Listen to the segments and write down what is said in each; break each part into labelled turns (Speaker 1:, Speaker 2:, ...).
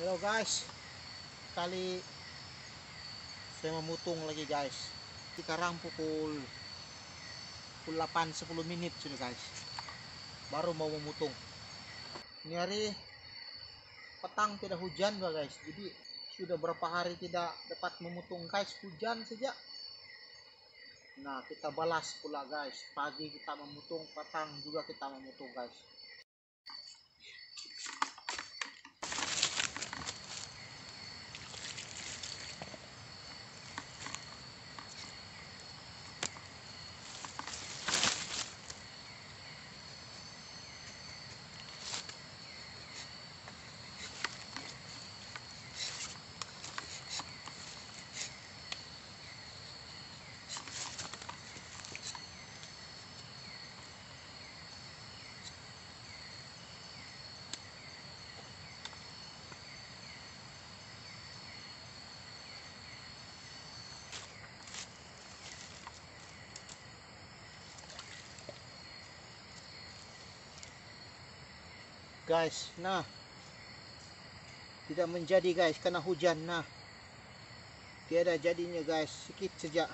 Speaker 1: Hello guys, kali saya memutung lagi guys. Sekarang pukul pukul 8 10 menit sudah guys. Baru mau memutung. Ini hari petang tidak hujan bah guys. Jadi sudah berapa hari tidak dapat memutung guys hujan saja. Nah kita balas pula guys. Pagi kita memutung, petang juga kita memutung guys. guys nah tidak menjadi guys karena hujan nah tiada jadinya guys sikit sejak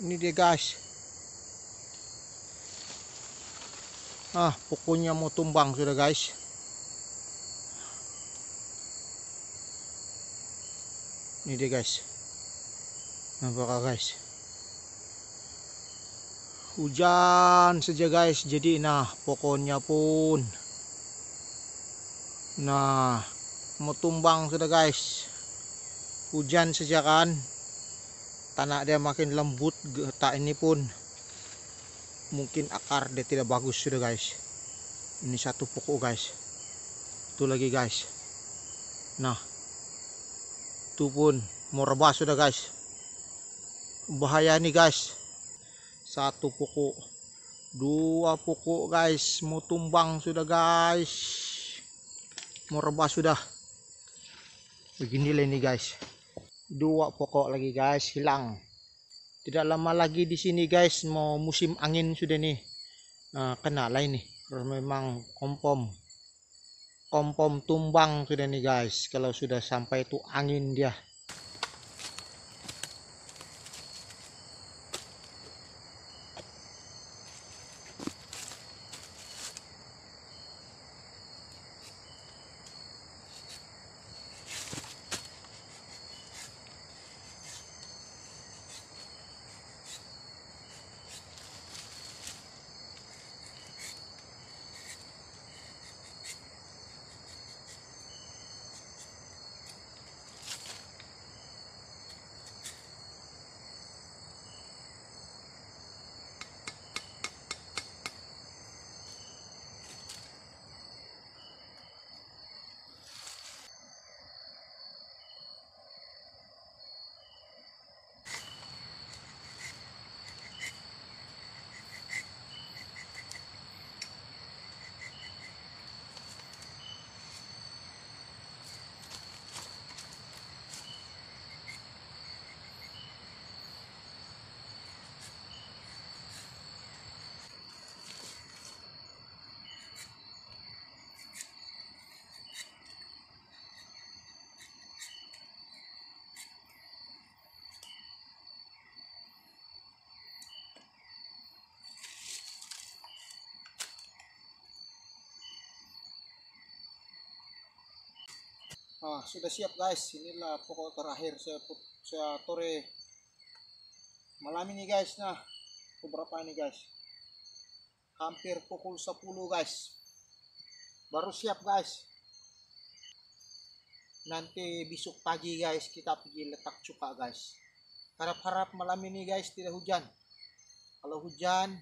Speaker 1: ini dia guys ah pokoknya mau tumbang sudah guys ini dia guys nampak guys hujan saja guys jadi nah pokoknya pun nah mau tumbang sudah guys hujan saja kan tanah dia makin lembut getak ini pun mungkin akar dia tidak bagus sudah guys ini satu pokok guys itu lagi guys nah itu pun mau rebah sudah guys bahaya nih guys satu pokok dua pokok guys mau tumbang sudah guys mau rebah sudah beginilah ini guys dua pokok lagi guys hilang tidak lama lagi di sini guys mau musim angin sudah nih nah, kena lain nih memang kompom kompom tumbang sudah nih guys kalau sudah sampai itu angin dia Ah, sudah siap guys. Inilah pokok terakhir saya saya tore malam ini guys. Nah, beberapa ini guys. Hampir pukul 10 guys. Baru siap guys. Nanti besok pagi guys kita pergi letak cuka guys. Harap-harap malam ini guys tidak hujan. Kalau hujan,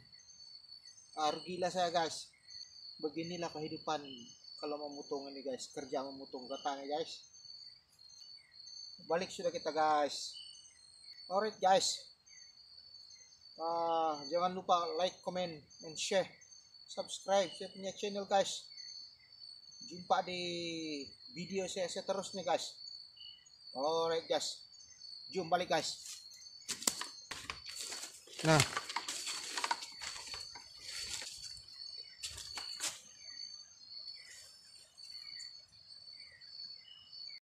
Speaker 1: ah, rugilah saya guys. Beginilah kehidupan kalau memutung ini guys kerja memutung katanya guys balik sudah kita guys alright guys uh, jangan lupa like comment and share subscribe saya punya channel guys jumpa di video saya seterusnya guys alright guys jumpa balik guys nah